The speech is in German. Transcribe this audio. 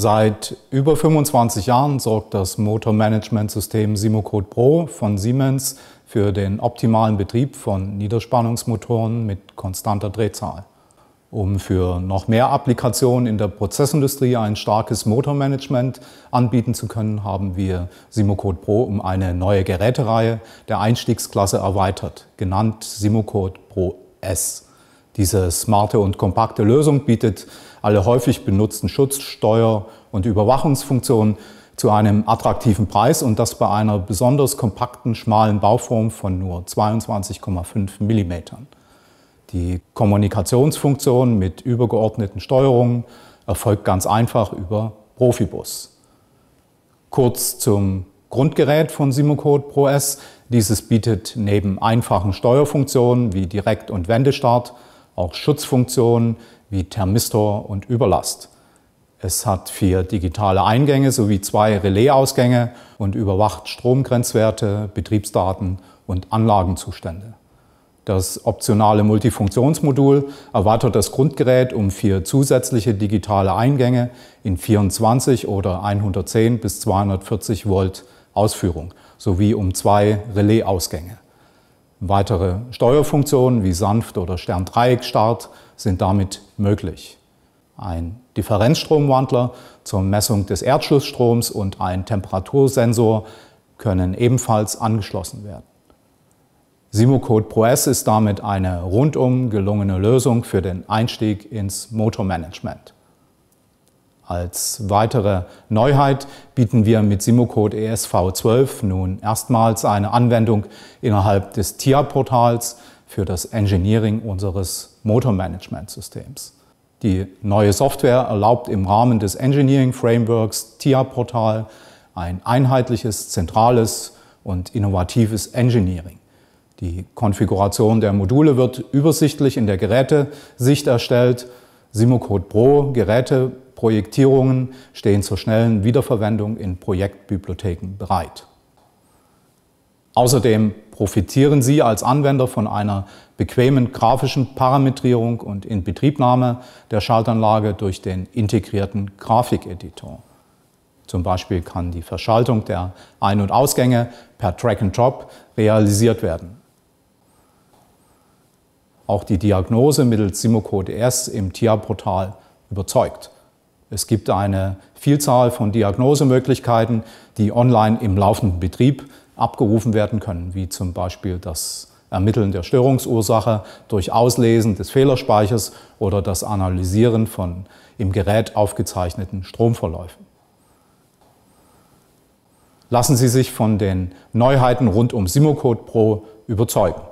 Seit über 25 Jahren sorgt das Motormanagementsystem Simocode Pro von Siemens für den optimalen Betrieb von Niederspannungsmotoren mit konstanter Drehzahl. Um für noch mehr Applikationen in der Prozessindustrie ein starkes Motormanagement anbieten zu können, haben wir Simocode Pro um eine neue Gerätereihe der Einstiegsklasse erweitert, genannt Simocode Pro S. Diese smarte und kompakte Lösung bietet alle häufig benutzten Schutz-, Steuer- und Überwachungsfunktionen zu einem attraktiven Preis und das bei einer besonders kompakten, schmalen Bauform von nur 22,5 Millimetern. Die Kommunikationsfunktion mit übergeordneten Steuerungen erfolgt ganz einfach über Profibus. Kurz zum Grundgerät von Simocode Pro S. Dieses bietet neben einfachen Steuerfunktionen wie Direkt- und Wendestart auch Schutzfunktionen wie Thermistor und Überlast. Es hat vier digitale Eingänge sowie zwei Relaisausgänge und überwacht Stromgrenzwerte, Betriebsdaten und Anlagenzustände. Das optionale Multifunktionsmodul erweitert das Grundgerät um vier zusätzliche digitale Eingänge in 24 oder 110 bis 240 Volt Ausführung sowie um zwei Relaisausgänge. Weitere Steuerfunktionen wie Sanft- oder Sterndreieckstart sind damit möglich. Ein Differenzstromwandler zur Messung des Erdschlussstroms und ein Temperatursensor können ebenfalls angeschlossen werden. Simocode Pro S ist damit eine rundum gelungene Lösung für den Einstieg ins Motormanagement. Als weitere Neuheit bieten wir mit Simocode ESV12 nun erstmals eine Anwendung innerhalb des TIA-Portals für das Engineering unseres Motormanagement-Systems. Die neue Software erlaubt im Rahmen des Engineering Frameworks TIA-Portal ein einheitliches, zentrales und innovatives Engineering. Die Konfiguration der Module wird übersichtlich in der Gerätesicht erstellt. Simocode Pro Geräte Projektierungen stehen zur schnellen Wiederverwendung in Projektbibliotheken bereit. Außerdem profitieren Sie als Anwender von einer bequemen grafischen Parametrierung und Inbetriebnahme der Schaltanlage durch den integrierten Grafikeditor. Zum Beispiel kann die Verschaltung der Ein- und Ausgänge per Drag-and-Drop realisiert werden. Auch die Diagnose mittels Simocode S im TIA-Portal überzeugt. Es gibt eine Vielzahl von Diagnosemöglichkeiten, die online im laufenden Betrieb abgerufen werden können, wie zum Beispiel das Ermitteln der Störungsursache durch Auslesen des Fehlerspeichers oder das Analysieren von im Gerät aufgezeichneten Stromverläufen. Lassen Sie sich von den Neuheiten rund um Simocode Pro überzeugen.